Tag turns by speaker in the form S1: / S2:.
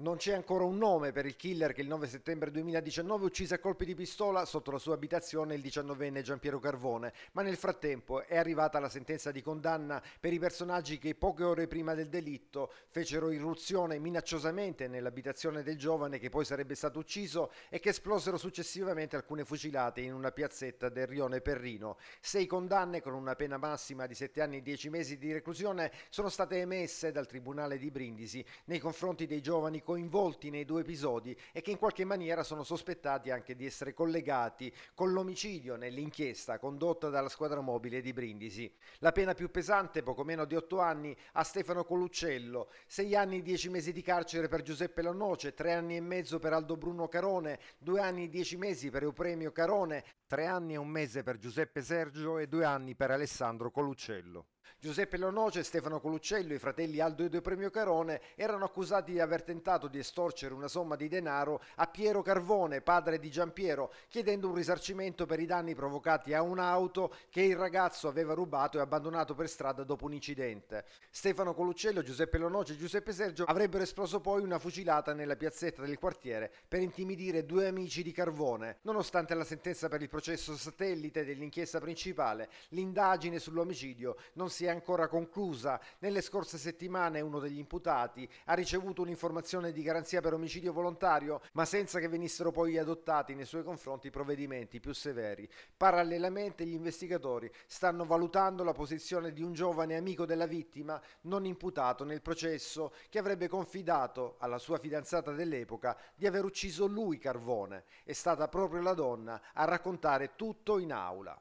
S1: Non c'è ancora un nome per il killer che il 9 settembre 2019 uccise a colpi di pistola sotto la sua abitazione il 19enne Giampiero Carvone, ma nel frattempo è arrivata la sentenza di condanna per i personaggi che poche ore prima del delitto fecero irruzione minacciosamente nell'abitazione del giovane che poi sarebbe stato ucciso e che esplosero successivamente alcune fucilate in una piazzetta del rione Perrino. Sei condanne con una pena massima di 7 anni e 10 mesi di reclusione sono state emesse dal Tribunale di Brindisi nei confronti dei giovani coinvolti nei due episodi e che in qualche maniera sono sospettati anche di essere collegati con l'omicidio nell'inchiesta condotta dalla squadra mobile di Brindisi. La pena più pesante, poco meno di otto anni, a Stefano Coluccello, sei anni e dieci mesi di carcere per Giuseppe Lannoce, tre anni e mezzo per Aldo Bruno Carone, due anni e dieci mesi per Eupremio Carone, tre anni e un mese per Giuseppe Sergio e due anni per Alessandro Coluccello. Giuseppe Leonoce e Stefano Coluccello, i fratelli Aldo e De Premio Carone, erano accusati di aver tentato di estorcere una somma di denaro a Piero Carvone, padre di Giampiero, chiedendo un risarcimento per i danni provocati a un'auto che il ragazzo aveva rubato e abbandonato per strada dopo un incidente. Stefano Coluccello, Giuseppe Leonoce e Giuseppe Sergio avrebbero esploso poi una fucilata nella piazzetta del quartiere per intimidire due amici di Carvone. Nonostante la sentenza per il processo satellite dell'inchiesta principale, l'indagine sull'omicidio non si si è ancora conclusa. Nelle scorse settimane uno degli imputati ha ricevuto un'informazione di garanzia per omicidio volontario, ma senza che venissero poi adottati nei suoi confronti provvedimenti più severi. Parallelamente gli investigatori stanno valutando la posizione di un giovane amico della vittima non imputato nel processo che avrebbe confidato alla sua fidanzata dell'epoca di aver ucciso lui Carvone. È stata proprio la donna a raccontare tutto in aula.